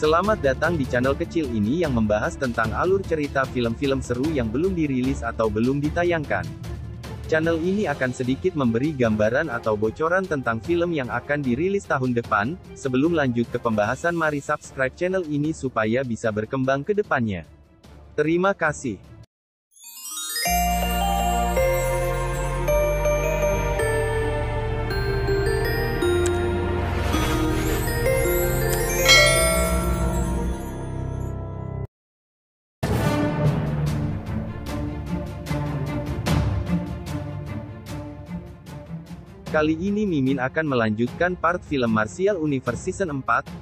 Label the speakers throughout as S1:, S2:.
S1: Selamat datang di channel kecil ini yang membahas tentang alur cerita film-film seru yang belum dirilis atau belum ditayangkan. Channel ini akan sedikit memberi gambaran atau bocoran tentang film yang akan dirilis tahun depan. Sebelum lanjut ke pembahasan, mari subscribe channel ini supaya bisa berkembang ke depannya. Terima kasih. Kali ini Mimin akan melanjutkan part film Martial Universe Season 4,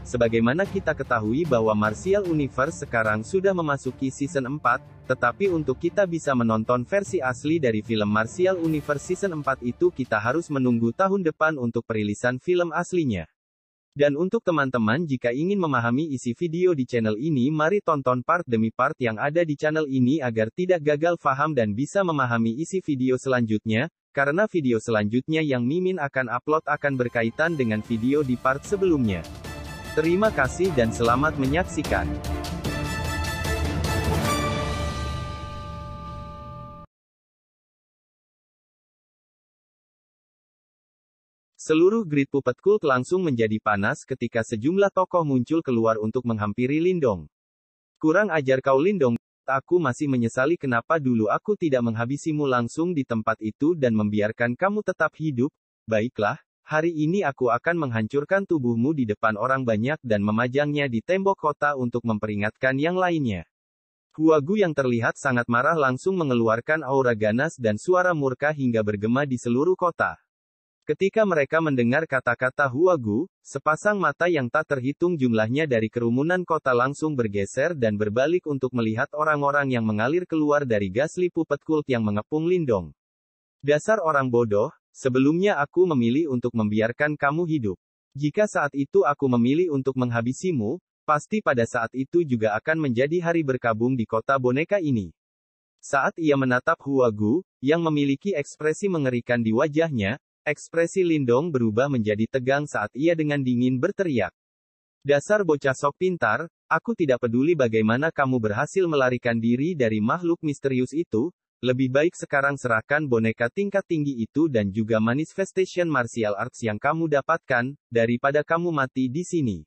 S1: sebagaimana kita ketahui bahwa Martial Universe sekarang sudah memasuki Season 4, tetapi untuk kita bisa menonton versi asli dari film Martial Universe Season 4 itu kita harus menunggu tahun depan untuk perilisan film aslinya. Dan untuk teman-teman jika ingin memahami isi video di channel ini mari tonton part demi part yang ada di channel ini agar tidak gagal faham dan bisa memahami isi video selanjutnya, karena video selanjutnya yang Mimin akan upload akan berkaitan dengan video di part sebelumnya. Terima kasih dan selamat menyaksikan. Seluruh grid Puppet Cult langsung menjadi panas ketika sejumlah tokoh muncul keluar untuk menghampiri Lindong. Kurang ajar kau Lindong aku masih menyesali kenapa dulu aku tidak menghabisimu langsung di tempat itu dan membiarkan kamu tetap hidup. Baiklah, hari ini aku akan menghancurkan tubuhmu di depan orang banyak dan memajangnya di tembok kota untuk memperingatkan yang lainnya. Huagu yang terlihat sangat marah langsung mengeluarkan aura ganas dan suara murka hingga bergema di seluruh kota. Ketika mereka mendengar kata-kata Huagu, sepasang mata yang tak terhitung jumlahnya dari kerumunan kota langsung bergeser dan berbalik untuk melihat orang-orang yang mengalir keluar dari gas lipu petkult yang mengepung Lindong. Dasar orang bodoh, sebelumnya aku memilih untuk membiarkan kamu hidup. Jika saat itu aku memilih untuk menghabisimu, pasti pada saat itu juga akan menjadi hari berkabung di kota boneka ini. Saat ia menatap Huagu, yang memiliki ekspresi mengerikan di wajahnya, Ekspresi Lindong berubah menjadi tegang saat ia dengan dingin berteriak. Dasar bocah sok pintar, aku tidak peduli bagaimana kamu berhasil melarikan diri dari makhluk misterius itu, lebih baik sekarang serahkan boneka tingkat tinggi itu dan juga manifestation martial arts yang kamu dapatkan, daripada kamu mati di sini.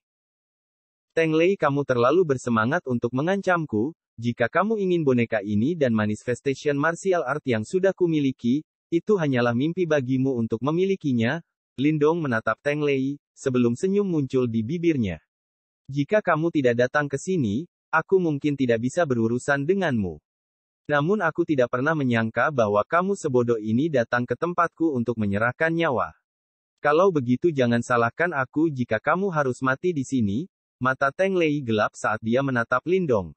S1: Teng Lei kamu terlalu bersemangat untuk mengancamku, jika kamu ingin boneka ini dan manifestation martial art yang sudah kumiliki, itu hanyalah mimpi bagimu untuk memilikinya, Lindong menatap Teng Lei, sebelum senyum muncul di bibirnya. Jika kamu tidak datang ke sini, aku mungkin tidak bisa berurusan denganmu. Namun aku tidak pernah menyangka bahwa kamu sebodoh ini datang ke tempatku untuk menyerahkan nyawa. Kalau begitu jangan salahkan aku jika kamu harus mati di sini, mata Teng Lei gelap saat dia menatap Lindong.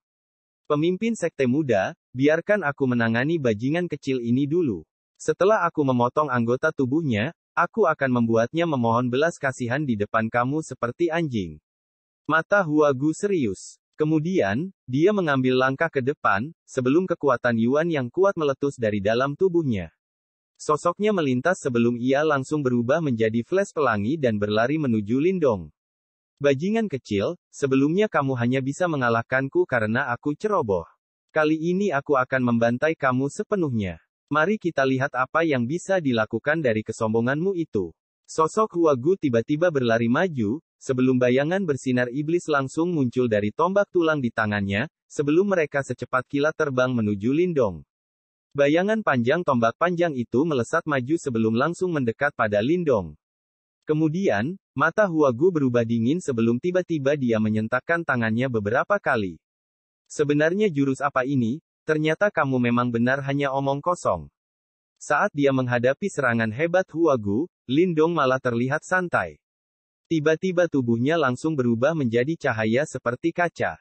S1: Pemimpin sekte muda, biarkan aku menangani bajingan kecil ini dulu. Setelah aku memotong anggota tubuhnya, aku akan membuatnya memohon belas kasihan di depan kamu seperti anjing. Mata Hua Gu serius. Kemudian, dia mengambil langkah ke depan, sebelum kekuatan Yuan yang kuat meletus dari dalam tubuhnya. Sosoknya melintas sebelum ia langsung berubah menjadi flash pelangi dan berlari menuju Lindong. Bajingan kecil, sebelumnya kamu hanya bisa mengalahkanku karena aku ceroboh. Kali ini aku akan membantai kamu sepenuhnya. Mari kita lihat apa yang bisa dilakukan dari kesombonganmu itu. Sosok Huagu tiba-tiba berlari maju, sebelum bayangan bersinar iblis langsung muncul dari tombak tulang di tangannya, sebelum mereka secepat kilat terbang menuju Lindong. Bayangan panjang tombak panjang itu melesat maju sebelum langsung mendekat pada Lindong. Kemudian, mata Huagu berubah dingin sebelum tiba-tiba dia menyentakkan tangannya beberapa kali. Sebenarnya jurus apa ini? Ternyata kamu memang benar hanya omong kosong. Saat dia menghadapi serangan hebat Huagu, Lindong malah terlihat santai. Tiba-tiba tubuhnya langsung berubah menjadi cahaya seperti kaca.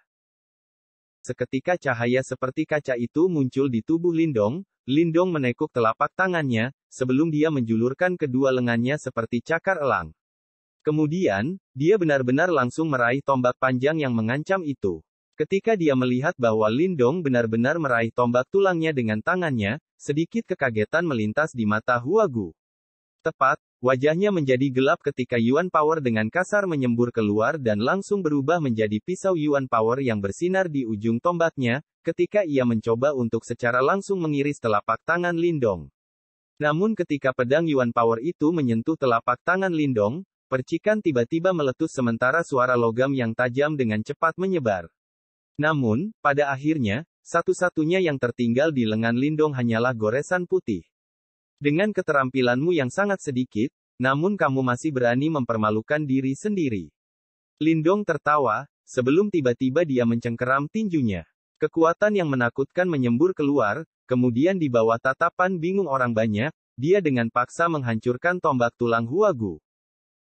S1: Seketika cahaya seperti kaca itu muncul di tubuh Lindong, Lindong menekuk telapak tangannya, sebelum dia menjulurkan kedua lengannya seperti cakar elang. Kemudian, dia benar-benar langsung meraih tombak panjang yang mengancam itu. Ketika dia melihat bahwa Lindong benar-benar meraih tombak tulangnya dengan tangannya, sedikit kekagetan melintas di mata Huagu. Tepat, wajahnya menjadi gelap ketika Yuan Power dengan kasar menyembur keluar dan langsung berubah menjadi pisau Yuan Power yang bersinar di ujung tombaknya, ketika ia mencoba untuk secara langsung mengiris telapak tangan Lindong. Namun ketika pedang Yuan Power itu menyentuh telapak tangan Lindong, percikan tiba-tiba meletus sementara suara logam yang tajam dengan cepat menyebar. Namun, pada akhirnya, satu-satunya yang tertinggal di lengan Lindong hanyalah goresan putih. Dengan keterampilanmu yang sangat sedikit, namun kamu masih berani mempermalukan diri sendiri. Lindong tertawa, sebelum tiba-tiba dia mencengkeram tinjunya. Kekuatan yang menakutkan menyembur keluar, kemudian di bawah tatapan bingung orang banyak, dia dengan paksa menghancurkan tombak tulang Huagu.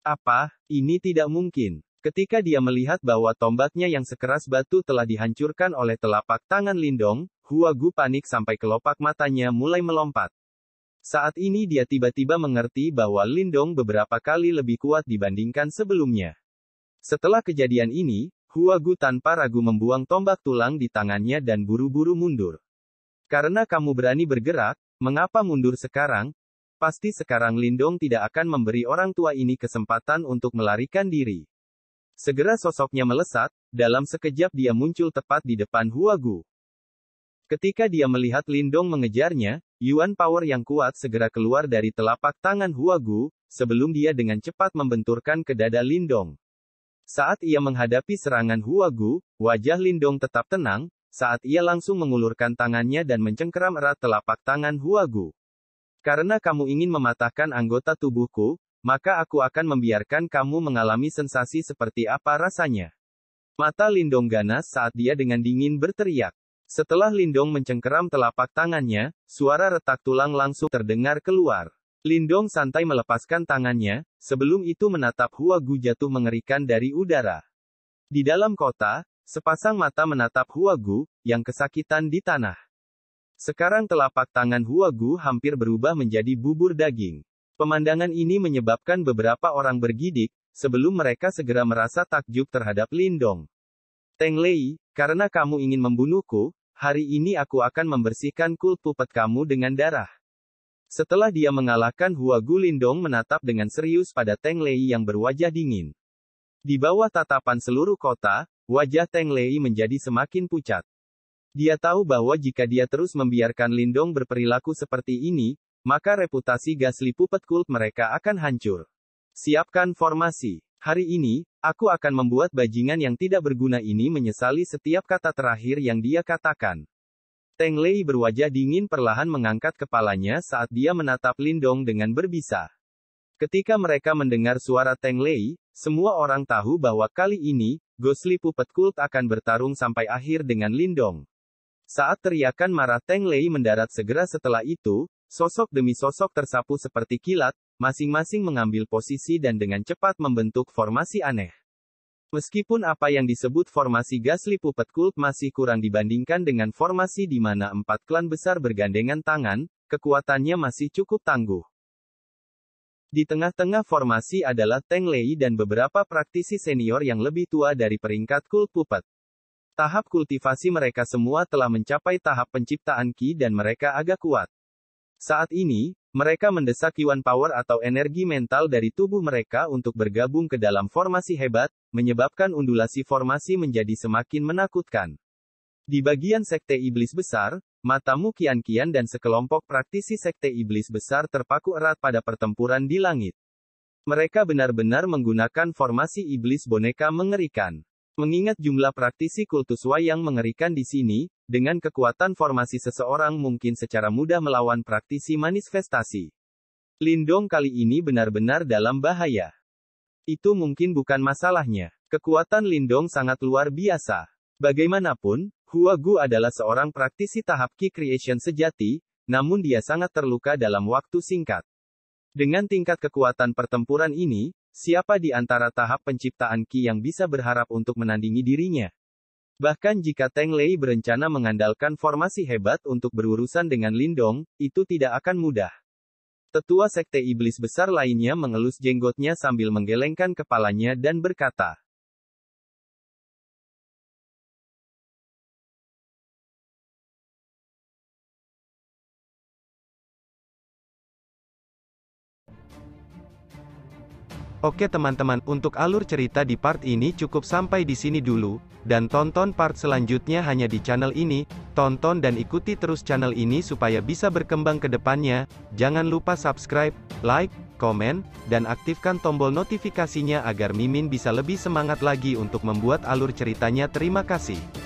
S1: Apa, ini tidak mungkin. Ketika dia melihat bahwa tombaknya yang sekeras batu telah dihancurkan oleh telapak tangan Lindong, Hua Gu panik sampai kelopak matanya mulai melompat. Saat ini dia tiba-tiba mengerti bahwa Lindong beberapa kali lebih kuat dibandingkan sebelumnya. Setelah kejadian ini, Hua Gu tanpa ragu membuang tombak tulang di tangannya dan buru-buru mundur. Karena kamu berani bergerak, mengapa mundur sekarang? Pasti sekarang Lindong tidak akan memberi orang tua ini kesempatan untuk melarikan diri. Segera sosoknya melesat, dalam sekejap dia muncul tepat di depan Hua Gu. Ketika dia melihat Lindong mengejarnya, Yuan Power yang kuat segera keluar dari telapak tangan Hua Gu, sebelum dia dengan cepat membenturkan ke dada Lindong. Saat ia menghadapi serangan Hua Gu, wajah Lindong tetap tenang, saat ia langsung mengulurkan tangannya dan mencengkeram erat telapak tangan Hua Gu. Karena kamu ingin mematahkan anggota tubuhku, maka aku akan membiarkan kamu mengalami sensasi seperti apa rasanya. Mata Lindong ganas saat dia dengan dingin berteriak. Setelah Lindong mencengkeram telapak tangannya, suara retak tulang langsung terdengar keluar. Lindong santai melepaskan tangannya, sebelum itu menatap Hua Gu jatuh mengerikan dari udara. Di dalam kota, sepasang mata menatap Hua Gu, yang kesakitan di tanah. Sekarang telapak tangan Hua Gu hampir berubah menjadi bubur daging. Pemandangan ini menyebabkan beberapa orang bergidik, sebelum mereka segera merasa takjub terhadap Lindong. Teng Lei, karena kamu ingin membunuhku, hari ini aku akan membersihkan kul pupet kamu dengan darah. Setelah dia mengalahkan Hua Gu, Lindong menatap dengan serius pada Teng Lei yang berwajah dingin. Di bawah tatapan seluruh kota, wajah Teng Lei menjadi semakin pucat. Dia tahu bahwa jika dia terus membiarkan Lindong berperilaku seperti ini, maka reputasi Gasly Puppet Cult mereka akan hancur. Siapkan formasi. Hari ini, aku akan membuat bajingan yang tidak berguna ini menyesali setiap kata terakhir yang dia katakan. Teng Lei berwajah dingin perlahan mengangkat kepalanya saat dia menatap Lindong dengan berbisa. Ketika mereka mendengar suara Teng Lei, semua orang tahu bahwa kali ini, Gosli Puppet Cult akan bertarung sampai akhir dengan Lindong. Saat teriakan marah Teng Lei mendarat segera setelah itu, Sosok demi sosok tersapu seperti kilat, masing-masing mengambil posisi dan dengan cepat membentuk formasi aneh. Meskipun apa yang disebut formasi Gasli Puppet Cult masih kurang dibandingkan dengan formasi di mana empat klan besar bergandengan tangan, kekuatannya masih cukup tangguh. Di tengah-tengah formasi adalah Teng Lei dan beberapa praktisi senior yang lebih tua dari peringkat Kul Puppet. Tahap kultivasi mereka semua telah mencapai tahap penciptaan Ki dan mereka agak kuat. Saat ini, mereka mendesak Yuan Power atau energi mental dari tubuh mereka untuk bergabung ke dalam formasi hebat, menyebabkan undulasi formasi menjadi semakin menakutkan. Di bagian sekte iblis besar, mata mukian kian dan sekelompok praktisi sekte iblis besar terpaku erat pada pertempuran di langit. Mereka benar-benar menggunakan formasi iblis boneka mengerikan. Mengingat jumlah praktisi kultus wayang mengerikan di sini, dengan kekuatan formasi seseorang mungkin secara mudah melawan praktisi manifestasi. Lindong kali ini benar-benar dalam bahaya. Itu mungkin bukan masalahnya. Kekuatan Lindong sangat luar biasa. Bagaimanapun, Hua Gu adalah seorang praktisi tahap key creation sejati, namun dia sangat terluka dalam waktu singkat. Dengan tingkat kekuatan pertempuran ini, siapa di antara tahap penciptaan Ki yang bisa berharap untuk menandingi dirinya? Bahkan jika Teng Lei berencana mengandalkan formasi hebat untuk berurusan dengan Lindong, itu tidak akan mudah. Tetua sekte iblis besar lainnya mengelus jenggotnya sambil menggelengkan kepalanya dan berkata, Oke teman-teman, untuk alur cerita di part ini cukup sampai di sini dulu, dan tonton part selanjutnya hanya di channel ini, tonton dan ikuti terus channel ini supaya bisa berkembang ke depannya, jangan lupa subscribe, like, komen, dan aktifkan tombol notifikasinya agar Mimin bisa lebih semangat lagi untuk membuat alur ceritanya terima kasih.